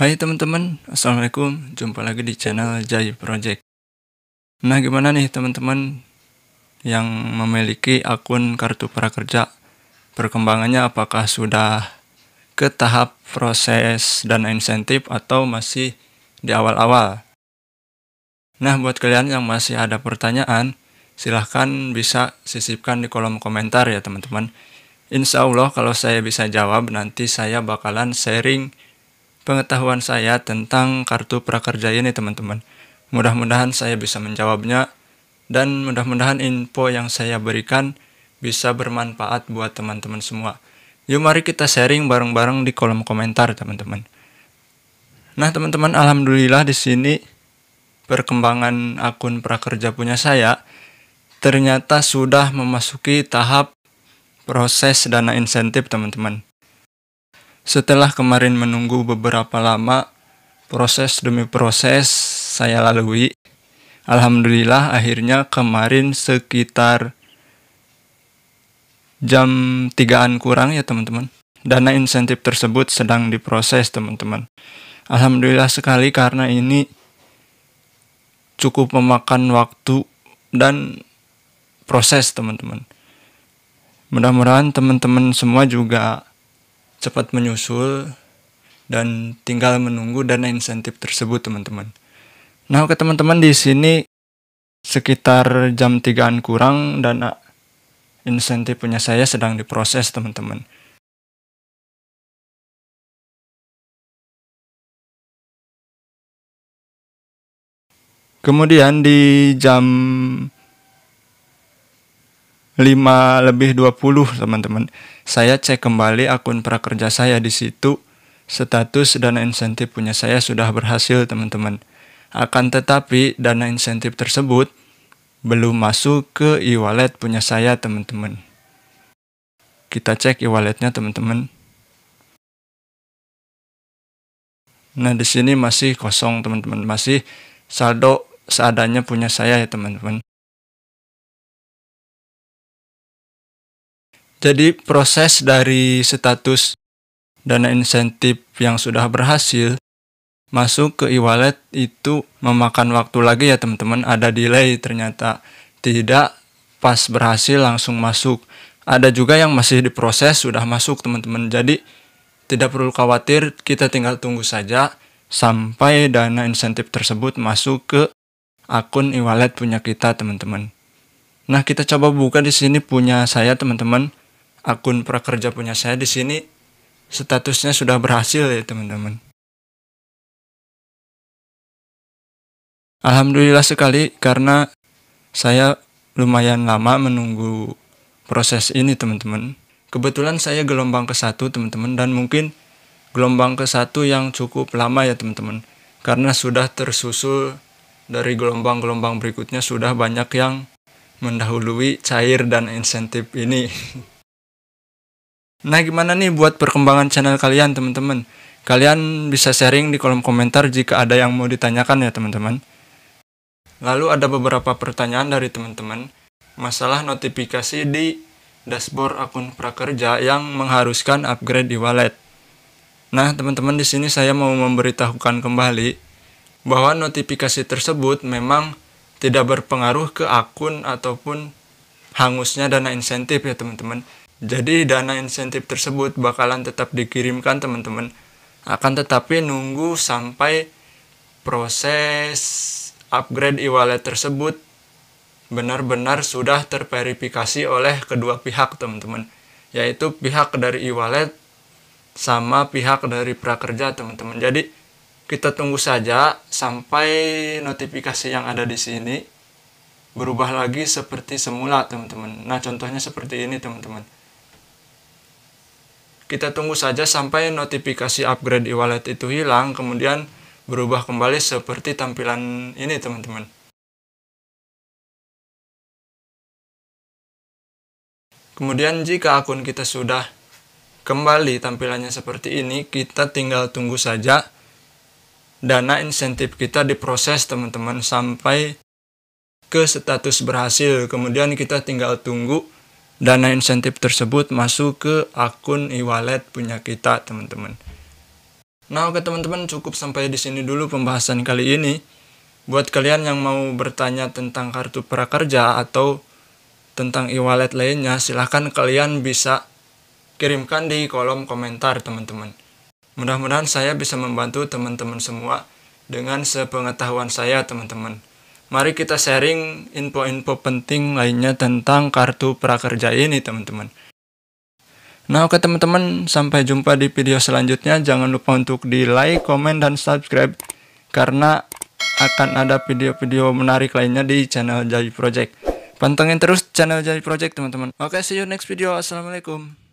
Hai teman-teman, Assalamualaikum Jumpa lagi di channel Jai Project Nah gimana nih teman-teman Yang memiliki akun kartu prakerja Perkembangannya apakah sudah Ke tahap proses dan insentif Atau masih di awal-awal Nah buat kalian yang masih ada pertanyaan Silahkan bisa sisipkan di kolom komentar ya teman-teman Insya Allah kalau saya bisa jawab Nanti saya bakalan sharing pengetahuan saya tentang kartu prakerja ini teman-teman. Mudah-mudahan saya bisa menjawabnya dan mudah-mudahan info yang saya berikan bisa bermanfaat buat teman-teman semua. Yuk mari kita sharing bareng-bareng di kolom komentar teman-teman. Nah teman-teman alhamdulillah di sini perkembangan akun prakerja punya saya ternyata sudah memasuki tahap proses dana insentif teman-teman. Setelah kemarin menunggu beberapa lama, proses demi proses saya lalui. Alhamdulillah akhirnya kemarin sekitar jam 3-an kurang ya teman-teman. Dana insentif tersebut sedang diproses teman-teman. Alhamdulillah sekali karena ini cukup memakan waktu dan proses teman-teman. Mudah-mudahan teman-teman semua juga cepat menyusul dan tinggal menunggu dana insentif tersebut teman-teman. Nah, oke teman-teman di sini sekitar jam 3 kurang dana insentif punya saya sedang diproses teman-teman. Kemudian di jam 5 lebih 20 teman-teman. Saya cek kembali akun prakerja saya di situ. Status dana insentif punya saya sudah berhasil teman-teman. Akan tetapi dana insentif tersebut belum masuk ke e-wallet punya saya teman-teman. Kita cek e-walletnya teman-teman. Nah di sini masih kosong teman-teman, masih saldo seadanya punya saya ya teman-teman. Jadi proses dari status dana insentif yang sudah berhasil masuk ke e-wallet itu memakan waktu lagi ya teman-teman. Ada delay ternyata. Tidak pas berhasil langsung masuk. Ada juga yang masih diproses sudah masuk teman-teman. Jadi tidak perlu khawatir, kita tinggal tunggu saja sampai dana insentif tersebut masuk ke akun e-wallet punya kita teman-teman. Nah, kita coba buka di sini punya saya teman-teman akun prakerja punya saya di sini statusnya sudah berhasil ya teman-teman. Alhamdulillah sekali karena saya lumayan lama menunggu proses ini teman-teman. Kebetulan saya gelombang ke satu teman-teman dan mungkin gelombang ke satu yang cukup lama ya teman-teman. Karena sudah tersusul dari gelombang-gelombang berikutnya sudah banyak yang mendahului cair dan insentif ini. Nah, gimana nih buat perkembangan channel kalian, teman-teman? Kalian bisa sharing di kolom komentar jika ada yang mau ditanyakan ya, teman-teman. Lalu ada beberapa pertanyaan dari teman-teman masalah notifikasi di dashboard akun prakerja yang mengharuskan upgrade di wallet. Nah, teman-teman di sini saya mau memberitahukan kembali bahwa notifikasi tersebut memang tidak berpengaruh ke akun ataupun hangusnya dana insentif ya, teman-teman jadi dana insentif tersebut bakalan tetap dikirimkan teman-teman. Akan tetapi nunggu sampai proses upgrade e-wallet tersebut benar-benar sudah terverifikasi oleh kedua pihak teman-teman yaitu pihak dari e-wallet sama pihak dari prakerja teman-teman jadi kita tunggu saja sampai notifikasi yang ada di sini berubah lagi seperti semula teman-teman nah contohnya seperti ini teman-teman kita tunggu saja sampai notifikasi upgrade e-wallet itu hilang kemudian berubah kembali seperti tampilan ini teman-teman kemudian jika akun kita sudah kembali tampilannya seperti ini kita tinggal tunggu saja dana insentif kita diproses teman-teman sampai ke status berhasil kemudian kita tinggal tunggu Dana insentif tersebut masuk ke akun e-wallet punya kita, teman-teman. Nah, oke teman-teman, cukup sampai di sini dulu pembahasan kali ini. Buat kalian yang mau bertanya tentang kartu prakerja atau tentang e-wallet lainnya, silahkan kalian bisa kirimkan di kolom komentar, teman-teman. Mudah-mudahan saya bisa membantu teman-teman semua dengan sepengetahuan saya, teman-teman mari kita sharing info-info penting lainnya tentang kartu prakerja ini teman-teman. Nah oke teman-teman, sampai jumpa di video selanjutnya. Jangan lupa untuk di like, komen, dan subscribe. Karena akan ada video-video menarik lainnya di channel Jai Project. Pantengin terus channel Jai Project teman-teman. Oke, see you next video. Assalamualaikum.